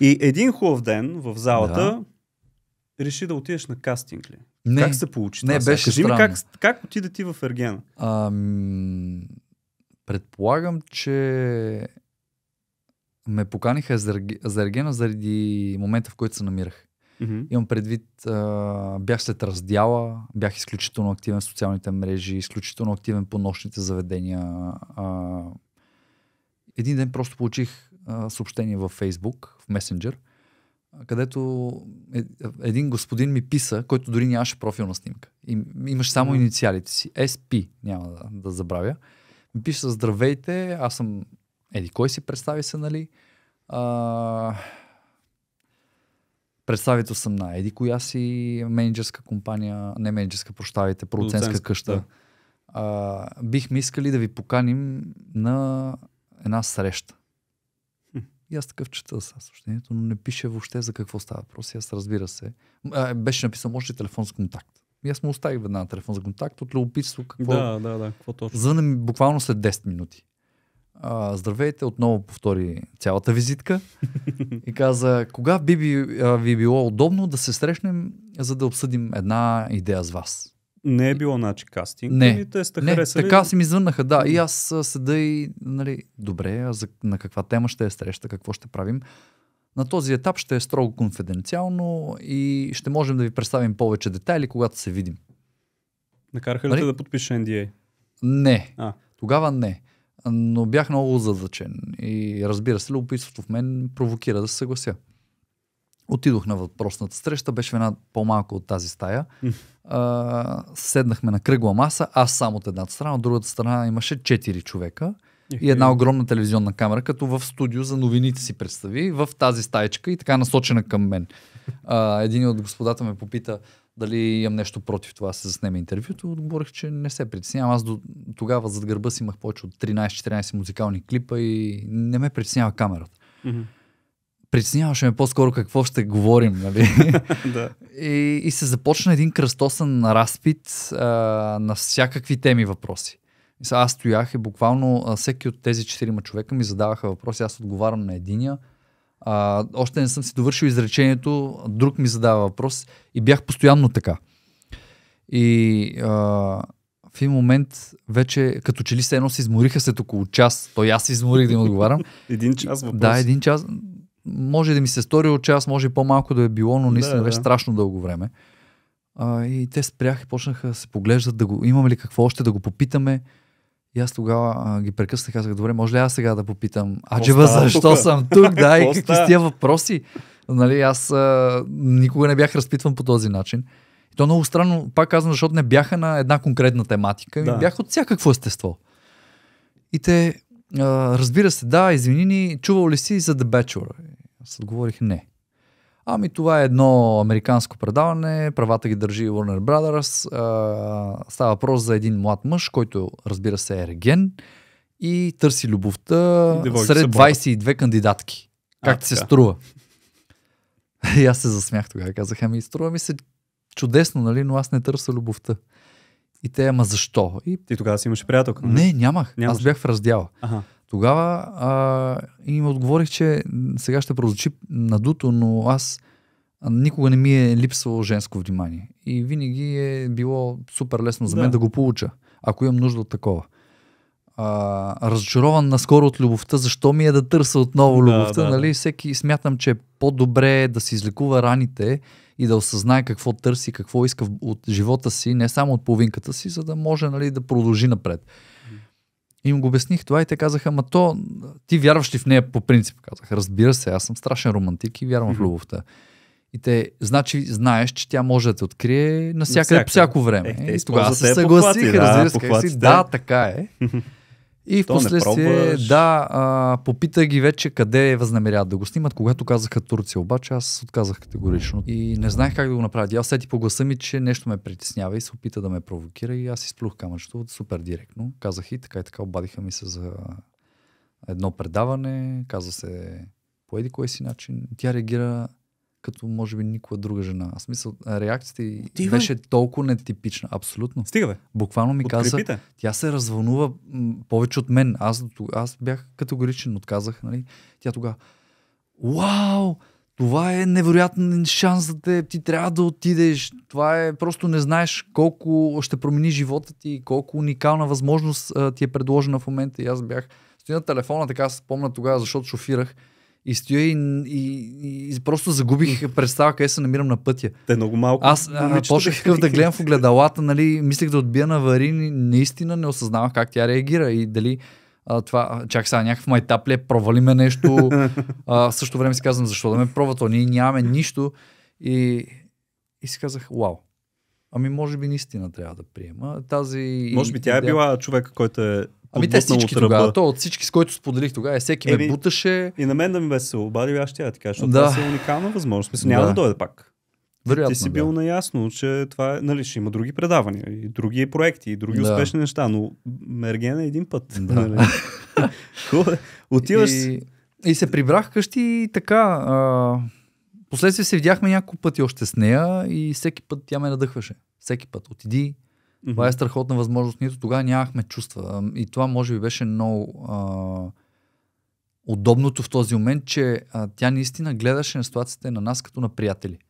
И един хубав ден в залата да. реши да отидеш на кастинг ли? Не, как се получи? Не, това? беше Кажи странно. ми как, как отида ти в Ергена? Ам, предполагам, че ме поканиха за Ергена заради момента, в който се намирах. Mm-hmm. Имам предвид, а, бях след раздяла, бях изключително активен в социалните мрежи, изключително активен по нощните заведения. А, един ден просто получих съобщение във Фейсбук, в Месенджер, където е, един господин ми писа, който дори нямаше профилна снимка. И, имаш само инициалите си. SP, няма да, да забравя. Ми пише, здравейте, аз съм... Еди, кой си представи се, нали? А, представител съм на Еди, коя си менеджерска компания, не менеджерска, прощавайте, продуцентска къща. Да. А, бихме искали да ви поканим на една среща. И аз такъв чета съобщението, но не пише въобще за какво става въпрос. аз разбира се. А, беше написано още телефон с контакт. И аз му оставих веднага телефон за контакт от любопитство. Какво... Да, да, да, какво точно. За ми буквално след 10 минути. А, здравейте, отново повтори цялата визитка и каза, кога би, би а, ви е било удобно да се срещнем, за да обсъдим една идея с вас. Не е било значи кастинг. Не, и те сте не харесали... така си ми звъннаха, да. И аз седа и, нали, добре, а за, на каква тема ще е среща, какво ще правим. На този етап ще е строго конфиденциално и ще можем да ви представим повече детайли, когато се видим. Накараха ли нали? те да подпишеш NDA? Не. А. Тогава не. Но бях много задъчен. И разбира се, любопитството в мен провокира да се съглася. Отидох на въпросната среща, беше в една по-малка от тази стая. А, седнахме на кръгла маса, аз само от едната страна, от другата страна имаше 4 човека и една огромна телевизионна камера, като в студио за новините си представи, в тази стаечка и така насочена към мен. А, един от господата ме попита дали имам нещо против това да се заснеме интервюто. Отговорих, че не се притеснявам. Аз до тогава зад гърба си имах повече от 13-14 музикални клипа и не ме притеснява камерата притесняваше ме по-скоро какво ще говорим, нали? да. и, и се започна един кръстосан разпит а, на всякакви теми въпроси. Аз стоях и буквално а, всеки от тези четирима човека ми задаваха въпроси, аз отговарям на единия. А, още не съм си довършил изречението, друг ми задава въпрос и бях постоянно така. И а, в един момент вече като че ли се едно се измориха след около час, то аз се изморих да им отговарям. един час въпрос. Да, един час може да ми се стори от час, може и по-малко да е било, но наистина да, беше да. страшно дълго време. А, и те спряха и почнаха да се поглеждат, да го, имаме ли какво още, да го попитаме. И аз тогава а, ги прекъснах, казах, добре, може ли аз сега да попитам Аджева, защо тука? съм тук, да, и какви са тия въпроси? Нали, аз а, никога не бях разпитван по този начин. И то много странно, пак казвам, защото не бяха на една конкретна тематика, да. бях от всякакво естество. И те, а, разбира се, да, извини ни, чувал ли си за The Bachelor? Аз отговорих не. Ами това е едно американско предаване, правата ги държи Warner Brothers. А, става въпрос за един млад мъж, който разбира се е реген и търси любовта и сред 22 кандидатки. Как а, ти се така. струва? И аз се засмях тогава. Казах, ами струва ми се чудесно, нали, но аз не търся любовта. И те, ама защо? И... Ти тогава си имаш приятелка? Нали? Не, нямах. нямаш. Аз бях в раздяла. Ага. Тогава а, им отговорих, че сега ще прозвучи надуто, но аз никога не ми е липсвало женско внимание. И винаги е било супер лесно за мен да, да го получа, ако имам нужда от такова. А, разочарован наскоро от любовта, защо ми е да търся отново любовта, да, нали? Всеки смятам, че е по-добре да си излекува раните и да осъзнае какво търси, какво иска от живота си, не само от половинката си, за да може нали, да продължи напред им го обясних това и те казаха, ма то, ти вярваш ли в нея по принцип? Казах, разбира се, аз съм страшен романтик и вярвам mm-hmm. в любовта. И те, значи, знаеш, че тя може да те открие навсякъде, по всяко е. време. Е, и тогава се е съгласих, да, разбира се, да, така е. И в последствие, да, а, попита ги вече къде възнамеряват да го снимат. Когато казаха Турция, обаче аз отказах категорично и не знаех как да го направя. Аз сети по гласа ми, че нещо ме притеснява и се опита да ме провокира и аз изплюх камъчето супер директно. Казах и така и така, обадиха ми се за едно предаване, каза се по еди кой си начин. Тя реагира като може би никога друга жена. В смисъл, реакцията ти беше толкова нетипична. Абсолютно. Стига бе. Буквално ми каза, тя се развълнува повече от мен. Аз, аз бях категоричен, отказах. Нали? Тя тогава, вау, това е невероятен шанс за теб, ти трябва да отидеш. Това е просто не знаеш колко ще промени живота ти, колко уникална възможност а, ти е предложена в момента. И аз бях, стоя на телефона, така се спомня тогава, защото шофирах и стоя и, и, и просто загубих представа къде се намирам на пътя. Те много малко. Аз почнах такъв да гледам в огледалата, нали, мислех да отбия на Варин, наистина не осъзнавах как тя реагира и дали а, това, чак сега някакъв майтап ли е, провали ме нещо, а, в същото време си казвам, защо да ме пробва, то ние нямаме нищо и, и си казах, вау, Ами може би наистина трябва да приема. Тази може би тя е била човек, който е Ами те всички тогава, то от всички, с които споделих тогава, е, всеки Еми, ме буташе. И на мен да ми бе се обади, аз ще я ти кажа, защото да. това е уникална възможност. Мисля, да. няма да дойде пак. Вероятно, ти си бил да. наясно, че това е, нали, ще има други предавания, и други проекти, и други да. успешни неща, но Мерген е един път. Да. Нали? Е. Отиваш. И, и се прибрах къщи и така. А Последствие се видяхме няколко пъти още с нея и всеки път тя ме надъхваше. Всеки път. Отиди, mm-hmm. това е страхотна възможност. Нито тогава нямахме чувства. И това може би беше много а, удобното в този момент, че а, тя наистина гледаше на ситуацията на нас като на приятели.